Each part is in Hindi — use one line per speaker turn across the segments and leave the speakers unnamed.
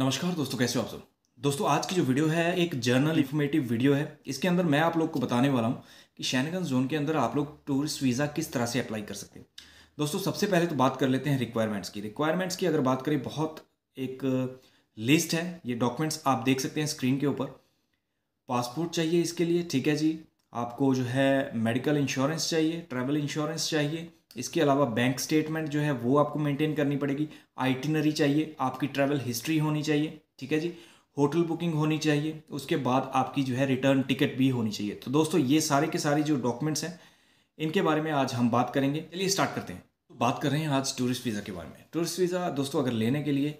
नमस्कार दोस्तों कैसे हो आप सब दोस्तों आज की जो वीडियो है एक जर्नल इन्फॉर्मेटिव वीडियो है इसके अंदर मैं आप लोग को बताने वाला हूँ कि शैनगंज जोन के अंदर आप लोग टूरिस्ट वीज़ा किस तरह से अप्लाई कर सकते हैं दोस्तों सबसे पहले तो बात कर लेते हैं रिक्वायरमेंट्स की रिक्वायरमेंट्स की अगर बात करें बहुत एक लिस्ट है ये डॉक्यूमेंट्स आप देख सकते हैं स्क्रीन के ऊपर पासपोर्ट चाहिए इसके लिए ठीक है जी आपको जो है मेडिकल इंश्योरेंस चाहिए ट्रैवल इंश्योरेंस चाहिए इसके अलावा बैंक स्टेटमेंट जो है वो आपको मेंटेन करनी पड़ेगी आइटिनरी चाहिए आपकी ट्रैवल हिस्ट्री होनी चाहिए ठीक है जी होटल बुकिंग होनी चाहिए उसके बाद आपकी जो है रिटर्न टिकट भी होनी चाहिए तो दोस्तों ये सारे के सारे जो डॉक्यूमेंट्स हैं इनके बारे में आज हम बात करेंगे चलिए स्टार्ट करते हैं तो बात कर रहे हैं आज टूरिस्ट वीज़ा के बारे में टूरिस्ट वीज़ा दोस्तों अगर लेने के लिए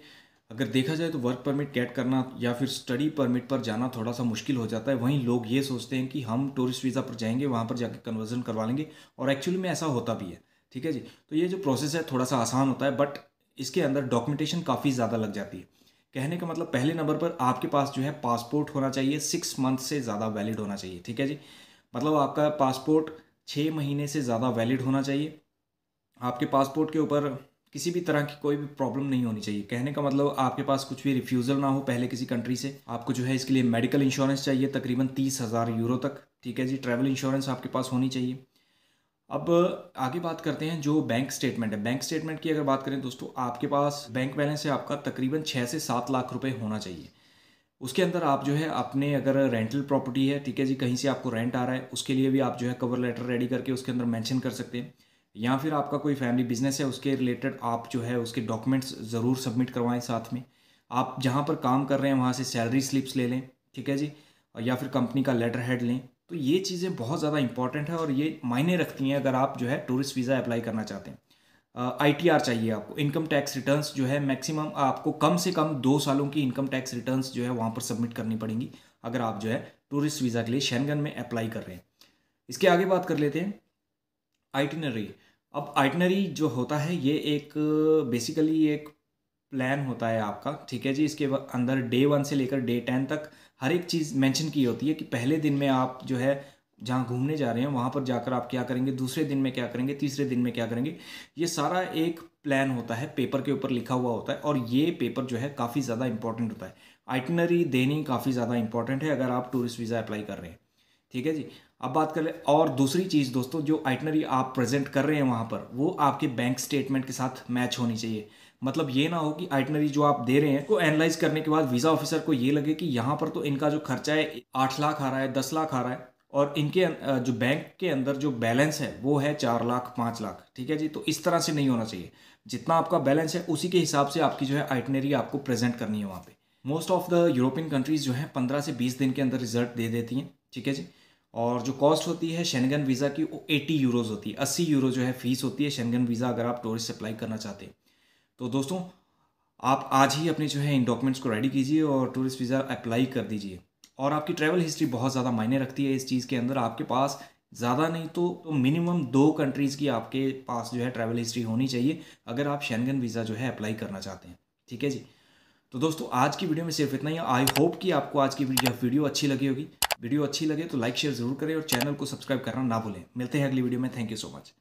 अगर देखा जाए तो वर्क परमिट कैट करना या फिर स्टडी परमिट पर जाना थोड़ा सा मुश्किल हो जाता है वहीं लोग ये सोचते हैं कि हम टूरिस्ट वीज़ा पर जाएंगे वहाँ पर जाकर कन्वर्जन करवा लेंगे और एक्चुअली में ऐसा होता भी है ठीक है जी तो ये जो प्रोसेस है थोड़ा सा आसान होता है बट इसके अंदर डॉक्यूमेंटेशन काफ़ी ज़्यादा लग जाती है कहने का मतलब पहले नंबर पर आपके पास जो है पासपोर्ट होना चाहिए सिक्स मंथ से ज़्यादा वैलिड होना चाहिए ठीक है जी मतलब आपका पासपोर्ट छः महीने से ज़्यादा वैलिड होना चाहिए आपके पासपोर्ट के ऊपर किसी भी तरह की कोई भी प्रॉब्लम नहीं होनी चाहिए कहने का मतलब आपके पास कुछ भी रिफ्यूज़ल ना हो पहले किसी कंट्री से आपको जो है इसके लिए मेडिकल इंश्योरेंस चाहिए तकरीबन तीस हज़ार यूरो तक ठीक है जी ट्रैवल इंश्योरेंस आपके पास होनी चाहिए अब आगे बात करते हैं जो बैंक स्टेटमेंट है बैंक स्टेटमेंट की अगर बात करें दोस्तों आपके पास बैंक बैलेंस है आपका तकरीबन छः से सात लाख रुपए होना चाहिए उसके अंदर आप जो है अपने अगर रेंटल प्रॉपर्टी है ठीक है जी कहीं से आपको रेंट आ रहा है उसके लिए भी आप जो है कवर लेटर रेडी करके उसके अंदर मैंशन कर सकते हैं या फिर आपका कोई फैमिली बिजनेस है उसके रिलेटेड आप जो है उसके डॉक्यूमेंट्स ज़रूर सबमिट करवाएं साथ में आप जहाँ पर काम कर रहे हैं वहाँ से सैलरी स्लिप्स ले लें ठीक है जी या फिर कंपनी का लेटर हेड लें तो ये चीज़ें बहुत ज़्यादा इंपॉर्टेंट है और ये मायने रखती हैं अगर आप जो है टूरिस्ट वीज़ा अप्लाई करना चाहते हैं आई टी आर चाहिए आपको इनकम टैक्स रिटर्न जो है मैक्सिमम आपको कम से कम दो सालों की इनकम टैक्स रिटर्न जो है वहाँ पर सबमिट करनी पड़ेंगी अगर आप जो है टूरिस्ट वीज़ा के लिए शैनगन में अप्लाई कर रहे हैं इसके आगे बात कर लेते हैं आइटिनरी अब आइटनरी जो होता है ये एक बेसिकली एक प्लान होता है आपका ठीक है जी इसके अंदर डे वन से लेकर डे टेन तक हर एक चीज़ मेंशन की होती है कि पहले दिन में आप जो है जहाँ घूमने जा रहे हैं वहाँ पर जाकर आप क्या करेंगे दूसरे दिन में क्या करेंगे तीसरे दिन में क्या करेंगे ये सारा एक प्लान होता है पेपर के ऊपर लिखा हुआ होता है और ये पेपर जो है काफ़ी ज़्यादा इंपॉर्टेंट होता है आइटनरी देनी काफ़ी ज़्यादा इंपॉर्टेंट है अगर आप टूरिस्ट वीज़ा अप्लाई कर रहे हैं ठीक है जी अब बात कर ले और दूसरी चीज़ दोस्तों जो आइटनरी आप प्रेजेंट कर रहे हैं वहाँ पर वो आपके बैंक स्टेटमेंट के साथ मैच होनी चाहिए मतलब ये ना हो कि आइटनरी जो आप दे रहे हैं को एनालाइज करने के बाद वीज़ा ऑफिसर को ये लगे कि यहाँ पर तो इनका जो खर्चा है आठ लाख आ रहा है दस लाख आ रहा है और इनके जो बैंक के अंदर जो बैलेंस है वो है चार लाख पाँच लाख ठीक है जी तो इस तरह से नहीं होना चाहिए जितना आपका बैलेंस है उसी के हिसाब से आपकी जो है आइटनरी आपको प्रेजेंट करनी है वहाँ पे most of the European countries जो है पंद्रह से बीस दिन के अंदर रिजल्ट दे देती हैं ठीक है जी और जो कॉस्ट होती है शेनगन वीज़ा की वो एटी यूरोज़ होती है अस्सी यूरो जो है फीस होती है शेनगन वीज़ा अगर आप टूरिस्ट अप्लाई करना चाहते हैं तो दोस्तों आप आज ही अपने जो है इन डॉक्यूमेंट्स को रेडी कीजिए और टूरिस्ट वीज़ा अप्लाई कर दीजिए और आपकी ट्रैवल हिस्ट्री बहुत ज़्यादा मायने रखती है इस चीज़ के अंदर आपके पास ज़्यादा नहीं तो, तो मिनिमम दो कंट्रीज़ की आपके पास जो है ट्रैवल हिस्ट्री होनी चाहिए अगर आप शेंगन वीज़ा जो है अप्लाई करना चाहते हैं ठीक है जी तो दोस्तों आज की वीडियो में सिर्फ इतना ही आई होप कि आपको आज की वीडियो, वीडियो अच्छी लगी होगी वीडियो अच्छी लगे तो लाइक शेयर जरूर करें और चैनल को सब्सक्राइब करना ना भूलें मिलते हैं अगली वीडियो में थैंक यू सो मच